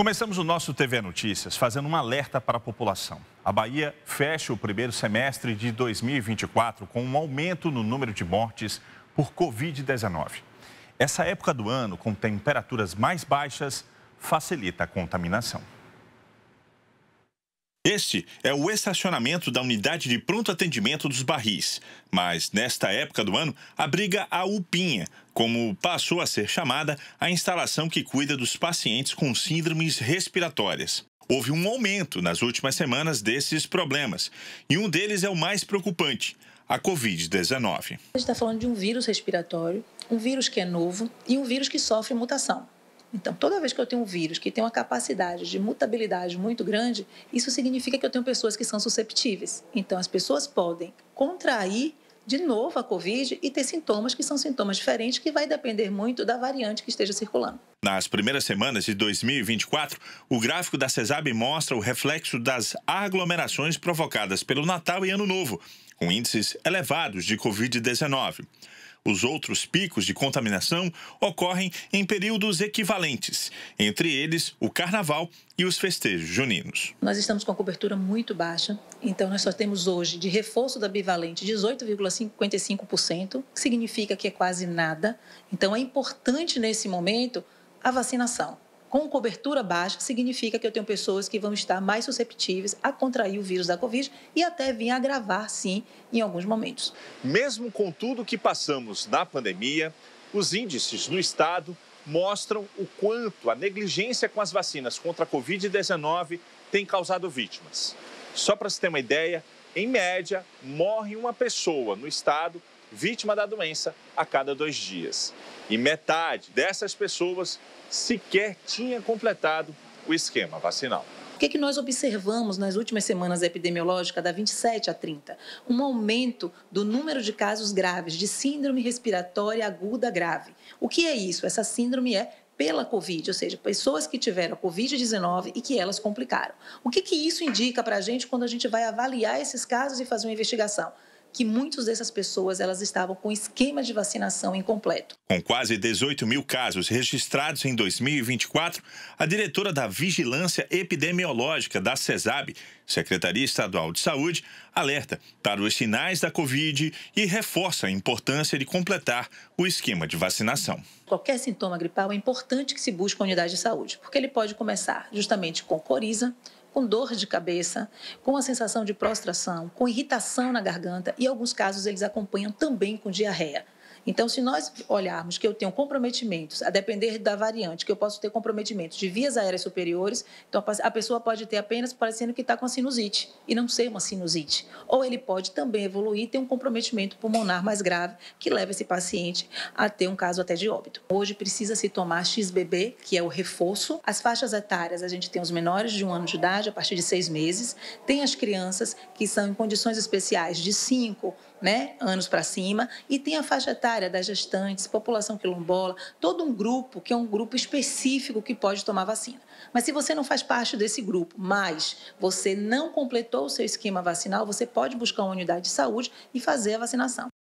Começamos o nosso TV Notícias fazendo um alerta para a população. A Bahia fecha o primeiro semestre de 2024 com um aumento no número de mortes por Covid-19. Essa época do ano, com temperaturas mais baixas, facilita a contaminação. Este é o estacionamento da unidade de pronto atendimento dos barris, mas nesta época do ano abriga a UPINHA, como passou a ser chamada a instalação que cuida dos pacientes com síndromes respiratórias. Houve um aumento nas últimas semanas desses problemas, e um deles é o mais preocupante: a Covid-19. A gente está falando de um vírus respiratório, um vírus que é novo e um vírus que sofre mutação. Então, toda vez que eu tenho um vírus que tem uma capacidade de mutabilidade muito grande, isso significa que eu tenho pessoas que são susceptíveis. Então, as pessoas podem contrair de novo a Covid e ter sintomas que são sintomas diferentes, que vai depender muito da variante que esteja circulando. Nas primeiras semanas de 2024, o gráfico da CESAB mostra o reflexo das aglomerações provocadas pelo Natal e Ano Novo, com índices elevados de Covid-19. Os outros picos de contaminação ocorrem em períodos equivalentes, entre eles o carnaval e os festejos juninos. Nós estamos com a cobertura muito baixa, então nós só temos hoje de reforço da bivalente 18,55%, que significa que é quase nada. Então é importante nesse momento a vacinação com cobertura baixa, significa que eu tenho pessoas que vão estar mais susceptíveis a contrair o vírus da Covid e até vir agravar, sim, em alguns momentos. Mesmo com tudo que passamos na pandemia, os índices no estado mostram o quanto a negligência com as vacinas contra a Covid-19 tem causado vítimas. Só para se ter uma ideia, em média, morre uma pessoa no estado vítima da doença a cada dois dias. E metade dessas pessoas sequer tinha completado o esquema vacinal. O que, é que nós observamos nas últimas semanas epidemiológicas, da 27 a 30? Um aumento do número de casos graves de síndrome respiratória aguda grave. O que é isso? Essa síndrome é pela Covid, ou seja, pessoas que tiveram a Covid-19 e que elas complicaram. O que, que isso indica para a gente quando a gente vai avaliar esses casos e fazer uma investigação? que muitas dessas pessoas elas estavam com esquema de vacinação incompleto. Com quase 18 mil casos registrados em 2024, a diretora da Vigilância Epidemiológica da CESAB, Secretaria Estadual de Saúde, alerta para os sinais da Covid e reforça a importância de completar o esquema de vacinação. Qualquer sintoma gripal é importante que se busque a unidade de saúde, porque ele pode começar justamente com coriza, com dor de cabeça, com a sensação de prostração, com irritação na garganta e, em alguns casos, eles acompanham também com diarreia. Então, se nós olharmos que eu tenho comprometimentos, a depender da variante, que eu posso ter comprometimentos de vias aéreas superiores, então a pessoa pode ter apenas parecendo que está com a sinusite e não ser uma sinusite. Ou ele pode também evoluir e ter um comprometimento pulmonar mais grave, que leva esse paciente a ter um caso até de óbito. Hoje precisa se tomar XBB, que é o reforço. As faixas etárias, a gente tem os menores de um ano de idade, a partir de seis meses. Tem as crianças que são em condições especiais de 5, né, anos para cima, e tem a faixa etária das gestantes, população quilombola, todo um grupo que é um grupo específico que pode tomar vacina. Mas se você não faz parte desse grupo, mas você não completou o seu esquema vacinal, você pode buscar uma unidade de saúde e fazer a vacinação.